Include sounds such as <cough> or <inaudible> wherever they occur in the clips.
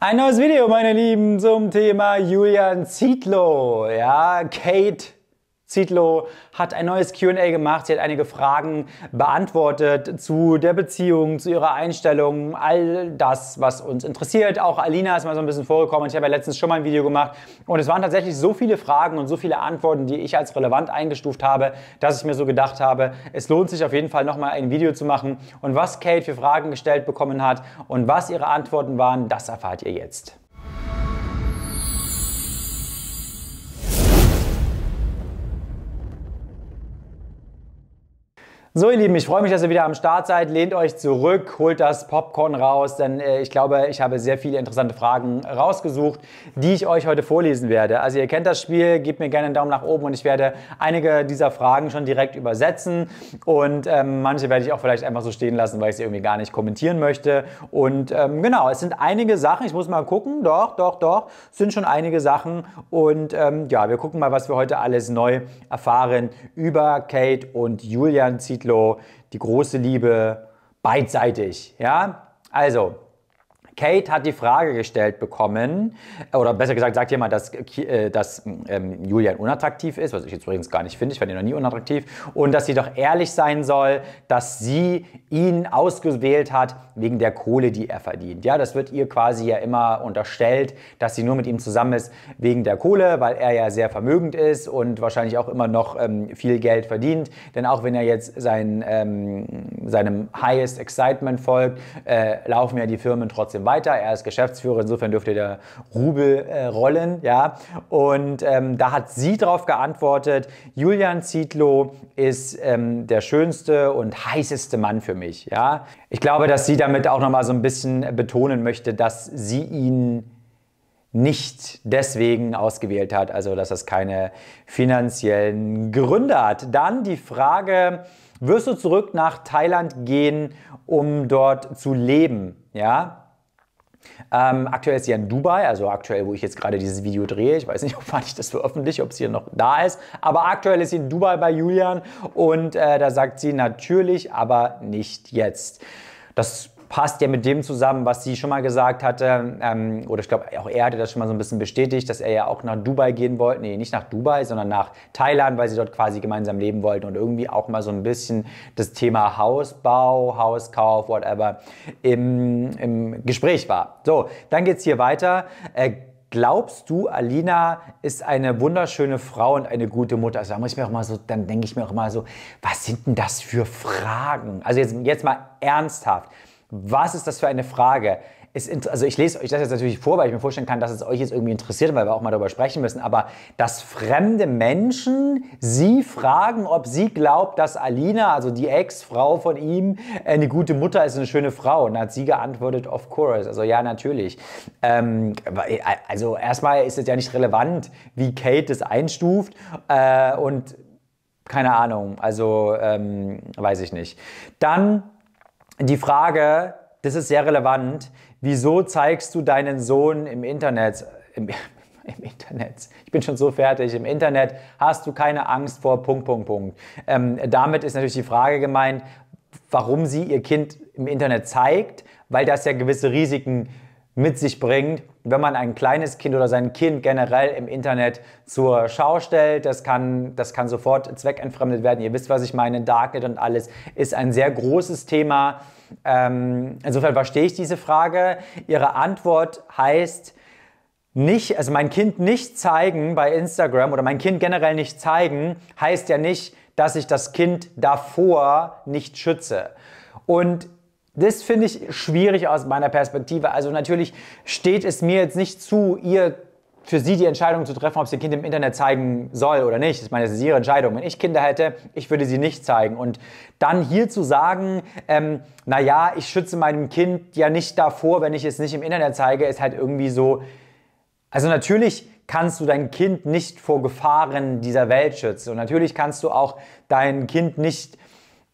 Ein neues Video, meine Lieben, zum Thema Julian Zietlow. Ja, Kate Zietlow hat ein neues QA gemacht. Sie hat einige Fragen beantwortet zu der Beziehung, zu ihrer Einstellung, all das, was uns interessiert. Auch Alina ist mal so ein bisschen vorgekommen. Ich habe ja letztens schon mal ein Video gemacht. Und es waren tatsächlich so viele Fragen und so viele Antworten, die ich als relevant eingestuft habe, dass ich mir so gedacht habe, es lohnt sich auf jeden Fall nochmal ein Video zu machen. Und was Kate für Fragen gestellt bekommen hat und was ihre Antworten waren, das erfahrt ihr jetzt. So ihr Lieben, ich freue mich, dass ihr wieder am Start seid. Lehnt euch zurück, holt das Popcorn raus, denn äh, ich glaube, ich habe sehr viele interessante Fragen rausgesucht, die ich euch heute vorlesen werde. Also ihr kennt das Spiel, gebt mir gerne einen Daumen nach oben und ich werde einige dieser Fragen schon direkt übersetzen und ähm, manche werde ich auch vielleicht einfach so stehen lassen, weil ich sie irgendwie gar nicht kommentieren möchte. Und ähm, genau, es sind einige Sachen, ich muss mal gucken, doch, doch, doch, es sind schon einige Sachen und ähm, ja, wir gucken mal, was wir heute alles neu erfahren über Kate und Julian Zietlow Maslow, die große Liebe, beidseitig. Ja, also Kate hat die Frage gestellt bekommen, äh, oder besser gesagt sagt jemand, dass, äh, dass ähm, Julian unattraktiv ist, was ich jetzt übrigens gar nicht finde, ich fand ihn noch nie unattraktiv, und dass sie doch ehrlich sein soll, dass sie ihn ausgewählt hat wegen der Kohle, die er verdient. Ja, das wird ihr quasi ja immer unterstellt, dass sie nur mit ihm zusammen ist wegen der Kohle, weil er ja sehr vermögend ist und wahrscheinlich auch immer noch ähm, viel Geld verdient. Denn auch wenn er jetzt sein, ähm, seinem Highest Excitement folgt, äh, laufen ja die Firmen trotzdem weiter weiter. Er ist Geschäftsführer, insofern dürfte der Rubel äh, rollen. Ja? Und ähm, da hat sie darauf geantwortet, Julian Zietlow ist ähm, der schönste und heißeste Mann für mich. Ja? Ich glaube, dass sie damit auch nochmal so ein bisschen betonen möchte, dass sie ihn nicht deswegen ausgewählt hat, also dass das keine finanziellen Gründe hat. Dann die Frage, wirst du zurück nach Thailand gehen, um dort zu leben? Ja? Ähm, aktuell ist sie in Dubai, also aktuell, wo ich jetzt gerade dieses Video drehe. Ich weiß nicht, <laughs> ob ich das veröffentliche, ob es hier noch da ist. Aber aktuell ist sie in Dubai bei Julian und äh, da sagt sie natürlich, aber nicht jetzt. Das passt ja mit dem zusammen, was sie schon mal gesagt hatte. Ähm, oder ich glaube, auch er hatte das schon mal so ein bisschen bestätigt, dass er ja auch nach Dubai gehen wollte. Nee, nicht nach Dubai, sondern nach Thailand, weil sie dort quasi gemeinsam leben wollten und irgendwie auch mal so ein bisschen das Thema Hausbau, Hauskauf, whatever im, im Gespräch war. So, dann geht es hier weiter. Äh, glaubst du, Alina ist eine wunderschöne Frau und eine gute Mutter? Also da muss ich mir auch mal so, dann denke ich mir auch mal so, was sind denn das für Fragen? Also jetzt, jetzt mal ernsthaft. Was ist das für eine Frage? also ich lese euch das jetzt natürlich vor, weil ich mir vorstellen kann, dass es euch jetzt irgendwie interessiert, weil wir auch mal darüber sprechen müssen. Aber dass fremde Menschen sie fragen, ob sie glaubt, dass Alina, also die Ex-Frau von ihm, eine gute Mutter ist, eine schöne Frau. Und hat sie geantwortet, of course. Also ja, natürlich. Ähm, also erstmal ist es ja nicht relevant, wie Kate das einstuft. Äh, und keine Ahnung, also ähm, weiß ich nicht. Dann die Frage, das ist sehr relevant, wieso zeigst du deinen Sohn im Internet, im, <laughs> im Internet, ich bin schon so fertig, im Internet hast du keine Angst vor Punkt, Punkt, Punkt. Ähm, damit ist natürlich die Frage gemeint, warum sie ihr Kind im Internet zeigt, weil das ja gewisse Risiken gibt mit sich bringt, wenn man ein kleines Kind oder sein Kind generell im Internet zur Schau stellt. Das kann, das kann sofort zweckentfremdet werden. Ihr wisst, was ich meine. Darknet und alles ist ein sehr großes Thema. Ähm, insofern verstehe ich diese Frage. Ihre Antwort heißt, nicht, also mein Kind nicht zeigen bei Instagram oder mein Kind generell nicht zeigen, heißt ja nicht, dass ich das Kind davor nicht schütze. Und das finde ich schwierig aus meiner Perspektive. Also natürlich steht es mir jetzt nicht zu, ihr für sie die Entscheidung zu treffen, ob sie ihr Kind im Internet zeigen soll oder nicht. Ich meine, das ist ihre Entscheidung. Wenn ich Kinder hätte, ich würde sie nicht zeigen. Und dann hier zu sagen, ähm, naja, ich schütze meinem Kind ja nicht davor, wenn ich es nicht im Internet zeige, ist halt irgendwie so. Also natürlich kannst du dein Kind nicht vor Gefahren dieser Welt schützen. Und natürlich kannst du auch dein Kind nicht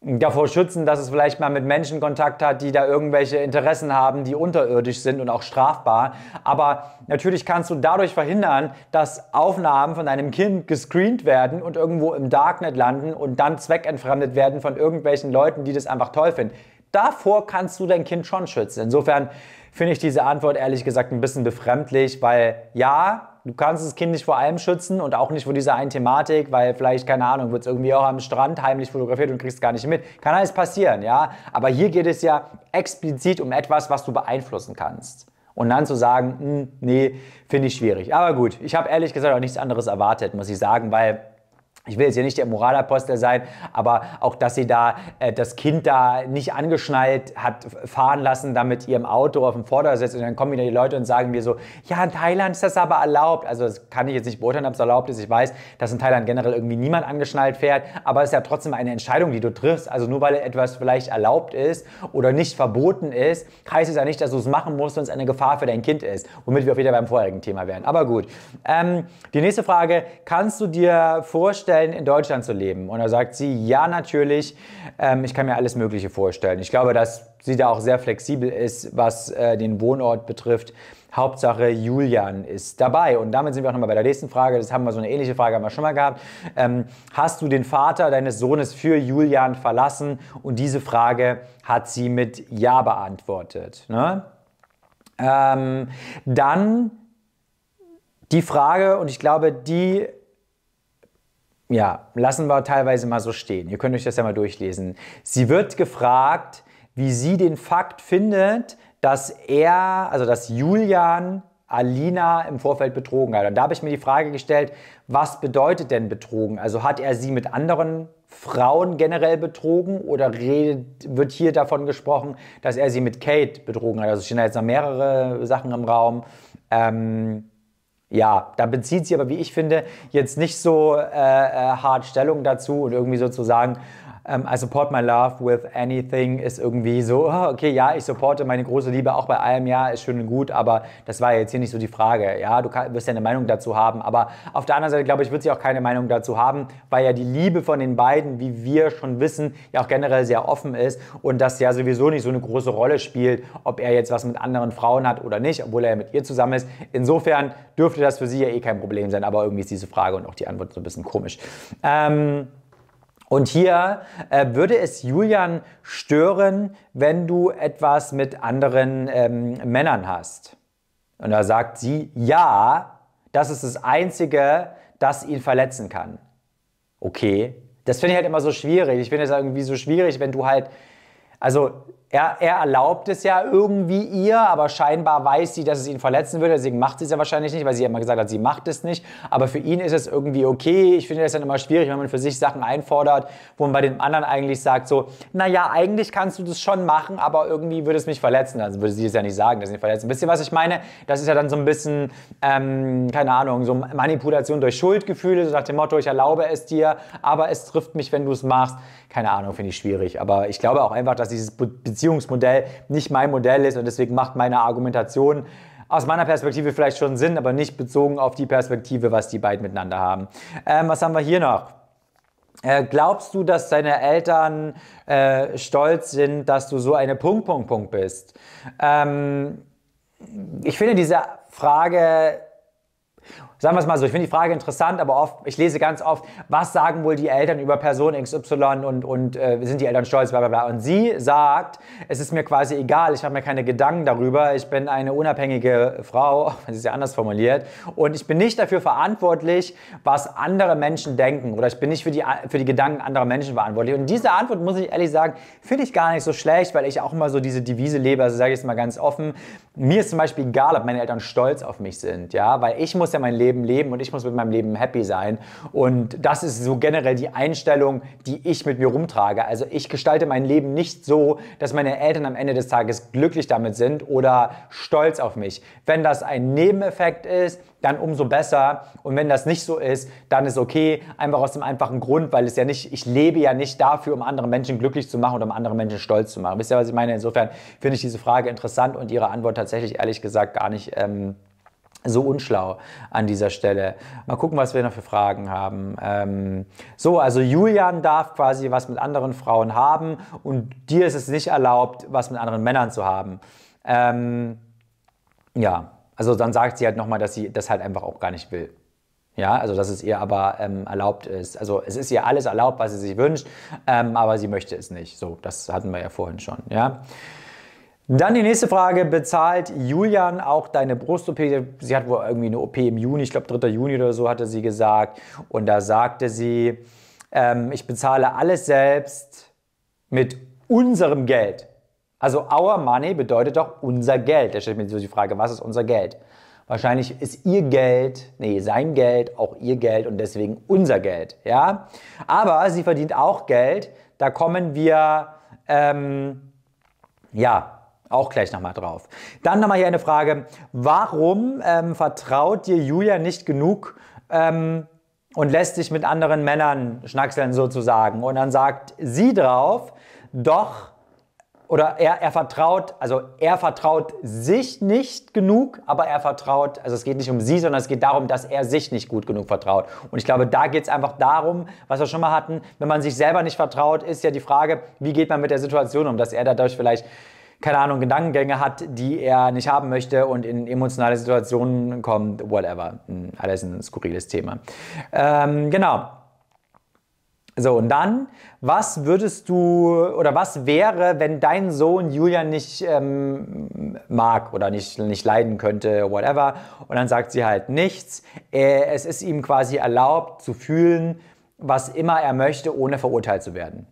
davor schützen, dass es vielleicht mal mit Menschen Kontakt hat, die da irgendwelche Interessen haben, die unterirdisch sind und auch strafbar. Aber natürlich kannst du dadurch verhindern, dass Aufnahmen von deinem Kind gescreent werden und irgendwo im Darknet landen und dann zweckentfremdet werden von irgendwelchen Leuten, die das einfach toll finden. Davor kannst du dein Kind schon schützen. Insofern finde ich diese Antwort ehrlich gesagt ein bisschen befremdlich, weil ja, du kannst das Kind nicht vor allem schützen und auch nicht vor dieser einen Thematik, weil vielleicht, keine Ahnung, wird es irgendwie auch am Strand heimlich fotografiert und kriegst gar nicht mit. Kann alles passieren, ja. Aber hier geht es ja explizit um etwas, was du beeinflussen kannst. Und dann zu sagen, hm, nee, finde ich schwierig. Aber gut, ich habe ehrlich gesagt auch nichts anderes erwartet, muss ich sagen, weil ich will jetzt hier nicht der Moralapostel sein, aber auch, dass sie da äh, das Kind da nicht angeschnallt hat fahren lassen, da mit ihrem Auto auf dem Vordersitz und dann kommen wieder die Leute und sagen mir so, ja, in Thailand ist das aber erlaubt. Also das kann ich jetzt nicht beurteilen, ob es erlaubt ist. Ich weiß, dass in Thailand generell irgendwie niemand angeschnallt fährt, aber es ist ja trotzdem eine Entscheidung, die du triffst. Also nur weil etwas vielleicht erlaubt ist oder nicht verboten ist, heißt es ja nicht, dass du es machen musst, wenn es eine Gefahr für dein Kind ist. Womit wir auch wieder beim vorherigen Thema wären. Aber gut. Ähm, die nächste Frage, kannst du dir vorstellen, vorstellen, in Deutschland zu leben? Und da sagt sie, ja, natürlich, ähm, ich kann mir alles Mögliche vorstellen. Ich glaube, dass sie da auch sehr flexibel ist, was äh, den Wohnort betrifft. Hauptsache Julian ist dabei. Und damit sind wir auch nochmal bei der nächsten Frage. Das haben wir so eine ähnliche Frage haben wir schon mal gehabt. Ähm, hast du den Vater deines Sohnes für Julian verlassen? Und diese Frage hat sie mit Ja beantwortet. Ne? Ähm, dann die Frage, und ich glaube, die ja, lassen wir teilweise mal so stehen. Ihr könnt euch das ja mal durchlesen. Sie wird gefragt, wie sie den Fakt findet, dass er, also dass Julian Alina im Vorfeld betrogen hat. Und da habe ich mir die Frage gestellt, was bedeutet denn betrogen? Also hat er sie mit anderen Frauen generell betrogen oder redet, wird hier davon gesprochen, dass er sie mit Kate betrogen hat? Also stehen da jetzt noch mehrere Sachen im Raum. Ähm, ja, da bezieht sie aber, wie ich finde, jetzt nicht so äh, äh hart Stellung dazu und irgendwie sozusagen ähm, I support my love with anything ist irgendwie so, <laughs> ah, okay, ja, ich supporte meine große Liebe auch bei allem, ja, ist schön und gut, aber das war ja jetzt hier nicht so die Frage. Ja, du kann, wirst ja eine Meinung dazu haben, aber auf der anderen Seite, glaube ich, wird sie auch keine Meinung dazu haben, weil ja die Liebe von den beiden, wie wir schon wissen, ja auch generell sehr offen ist und das ja sowieso nicht so eine große Rolle spielt, ob er jetzt was mit anderen Frauen hat oder nicht, obwohl er ja mit ihr zusammen ist. Insofern dürfte das für sie ja eh kein Problem sein, aber irgendwie ist diese Frage und auch die Antwort so ein bisschen komisch. Ähm, und hier äh, würde es Julian stören, wenn du etwas mit anderen ähm, Männern hast. Und da sagt sie, ja, das ist das Einzige, das ihn verletzen kann. Okay, das finde ich halt immer so schwierig. Ich finde es irgendwie so schwierig, wenn du halt, also er, er, erlaubt es ja irgendwie ihr, aber scheinbar weiß sie, dass es ihn verletzen würde. Deswegen macht sie es ja wahrscheinlich nicht, weil sie ja immer gesagt hat, sie macht es nicht. Aber für ihn ist es irgendwie okay. Ich finde das dann immer schwierig, wenn man für sich Sachen einfordert, wo man bei dem anderen eigentlich sagt so, naja, eigentlich kannst du das schon machen, aber irgendwie würde es mich verletzen. Also würde sie es ja nicht sagen, dass sie ihn verletzen. Wisst ihr, was ich meine? Das ist ja dann so ein bisschen, ähm, keine Ahnung, so Manipulation durch Schuldgefühle, so nach dem Motto, ich erlaube es dir, aber es trifft mich, wenn du es machst. Keine Ahnung, finde ich schwierig. Aber ich glaube auch einfach, dass dieses Beziehungsproblem Beziehungsmodell nicht mein Modell ist und deswegen macht meine Argumentation aus meiner Perspektive vielleicht schon Sinn, aber nicht bezogen auf die Perspektive, was die beiden miteinander haben. Ähm, was haben wir hier noch? Äh, glaubst du, dass deine Eltern äh, stolz sind, dass du so eine Punkt, Punkt, Punkt bist? Ähm, ich finde diese Frage sagen wir es mal so, ich finde die Frage interessant, aber oft, ich lese ganz oft, was sagen wohl die Eltern über Person XY und, und äh, sind die Eltern stolz, bla bla bla. Und sie sagt, es ist mir quasi egal, ich habe mir keine Gedanken darüber, ich bin eine unabhängige Frau, <laughs> das ist ja anders formuliert, und ich bin nicht dafür verantwortlich, was andere Menschen denken oder ich bin nicht für die, für die Gedanken anderer Menschen verantwortlich. Und diese Antwort, muss ich ehrlich sagen, finde ich gar nicht so schlecht, weil ich auch immer so diese Devise lebe, also sage ich es mal ganz offen, mir ist zum Beispiel egal, ob meine Eltern stolz auf mich sind, ja, weil ich muss ja mein Leben ihrem Leben und ich muss mit meinem Leben happy sein. Und das ist so generell die Einstellung, die ich mit mir rumtrage. Also ich gestalte mein Leben nicht so, dass meine Eltern am Ende des Tages glücklich damit sind oder stolz auf mich. Wenn das ein Nebeneffekt ist, dann umso besser. Und wenn das nicht so ist, dann ist okay, einfach aus dem einfachen Grund, weil es ja nicht, ich lebe ja nicht dafür, um andere Menschen glücklich zu machen oder um andere Menschen stolz zu machen. Wisst ihr, was ich meine? Insofern finde ich diese Frage interessant und ihre Antwort tatsächlich ehrlich gesagt gar nicht. Ähm so unschlau an dieser Stelle. Mal gucken, was wir noch für Fragen haben. Ähm, so, also Julian darf quasi was mit anderen Frauen haben und dir ist es nicht erlaubt, was mit anderen Männern zu haben. Ähm, ja, also dann sagt sie halt nochmal, dass sie das halt einfach auch gar nicht will. Ja, also dass es ihr aber ähm, erlaubt ist. Also es ist ihr alles erlaubt, was sie sich wünscht, ähm, aber sie möchte es nicht. So, das hatten wir ja vorhin schon. Ja. Dann die nächste Frage, bezahlt Julian auch deine Brust-OP? Sie hat wohl irgendwie eine OP im Juni, ich glaube 3. Juni oder so hatte sie gesagt. Und da sagte sie, ähm, ich bezahle alles selbst mit unserem Geld. Also our money bedeutet doch unser Geld. Da stellt mir so die Frage, was ist unser Geld? Wahrscheinlich ist ihr Geld, nee, sein Geld, auch ihr Geld und deswegen unser Geld, ja. Aber sie verdient auch Geld. Da kommen wir, ähm, ja, auch gleich nochmal drauf. Dann nochmal hier eine Frage. Warum ähm, vertraut dir Julia nicht genug ähm, und lässt sich mit anderen Männern schnackseln sozusagen? Und dann sagt sie drauf, doch, oder er, er vertraut, also er vertraut sich nicht genug, aber er vertraut, also es geht nicht um sie, sondern es geht darum, dass er sich nicht gut genug vertraut. Und ich glaube, da geht es einfach darum, was wir schon mal hatten, wenn man sich selber nicht vertraut, ist ja die Frage, wie geht man mit der Situation um, dass er dadurch vielleicht keine Ahnung, Gedankengänge hat, die er nicht haben möchte und in emotionale Situationen kommt, whatever. Hm, alles ein skurriles Thema. Ähm, genau. So, und dann, was würdest du oder was wäre, wenn dein Sohn Julian nicht ähm, mag oder nicht, nicht leiden könnte, whatever? Und dann sagt sie halt nichts. Äh, es ist ihm quasi erlaubt zu fühlen, was immer er möchte, ohne verurteilt zu werden.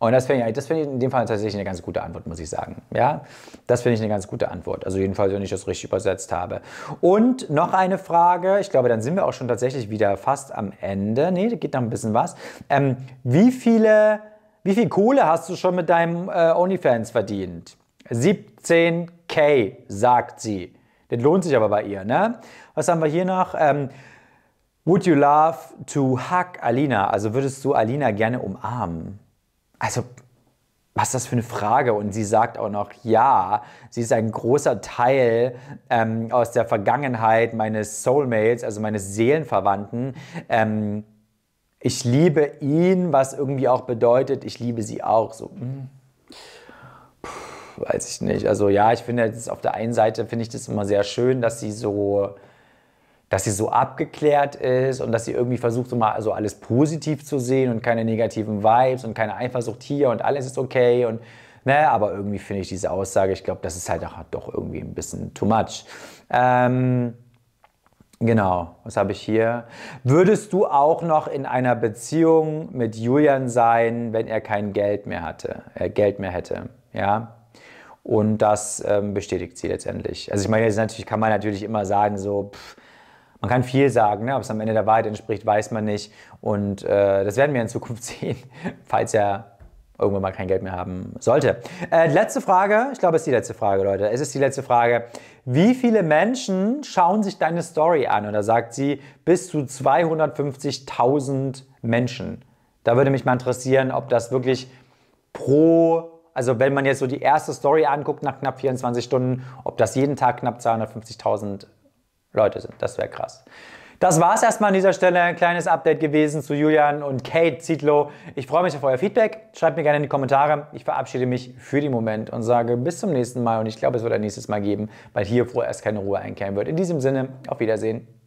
Und das finde ich, find ich in dem Fall tatsächlich eine ganz gute Antwort, muss ich sagen. Ja, das finde ich eine ganz gute Antwort. Also jedenfalls, wenn ich das richtig übersetzt habe. Und noch eine Frage. Ich glaube, dann sind wir auch schon tatsächlich wieder fast am Ende. Nee, da geht noch ein bisschen was. Ähm, wie viele, wie viel Kohle hast du schon mit deinem äh, OnlyFans verdient? 17k, sagt sie. Das lohnt sich aber bei ihr, ne? Was haben wir hier noch? Ähm, would you love to hug Alina? Also würdest du Alina gerne umarmen? Also, was ist das für eine Frage? Und sie sagt auch noch, ja, sie ist ein großer Teil ähm, aus der Vergangenheit meines Soulmates, also meines Seelenverwandten. Ähm, ich liebe ihn, was irgendwie auch bedeutet, ich liebe sie auch. So, mh. Hm, Puh, weiß ich nicht. Also ja, ich finde das auf der einen Seite finde ich das immer sehr schön, dass sie so dass sie so abgeklärt ist und dass sie irgendwie versucht, so mal so alles positiv zu sehen und keine negativen Vibes und keine Eifersucht hier und alles ist okay und ne, aber irgendwie finde ich diese Aussage, ich glaube, das ist halt auch, doch irgendwie ein bisschen too much. Ähm, Genau, was habe ich hier? Würdest du auch noch in einer Beziehung mit Julian sein, wenn er kein Geld mehr hatte, äh, Geld mehr hätte? Ja. Und das ähm, bestätigt sie letztendlich. Also ich meine, jetzt natürlich kann man natürlich immer sagen so, pff, man kann viel sagen, ne? ob es am Ende der Wahrheit entspricht, weiß man nicht. Und äh, das werden wir in Zukunft <laughs> sehen, falls er irgendwann mal kein Geld mehr haben sollte. Äh, letzte Frage, ich glaube, es ist die letzte Frage, Leute. Es ist die letzte Frage. Wie viele Menschen schauen sich deine Story an? Und da sagt sie, bis zu 250.000 Menschen. Da würde mich mal interessieren, ob das wirklich pro, also wenn man jetzt so die erste Story anguckt nach knapp 24 Stunden, ob das jeden Tag knapp 250.000 Leute sind. Das wäre krass. Das war es erstmal an dieser Stelle. Ein kleines Update gewesen zu Julian und Kate Zietlow. Ich freue mich auf euer Feedback. Schreibt mir gerne in die Kommentare. Ich verabschiede mich für den Moment und sage bis zum nächsten Mal. Und ich glaube, es wird ein nächstes Mal geben, weil hier vorerst keine Ruhe einkehren wird. In diesem Sinne, auf Wiedersehen.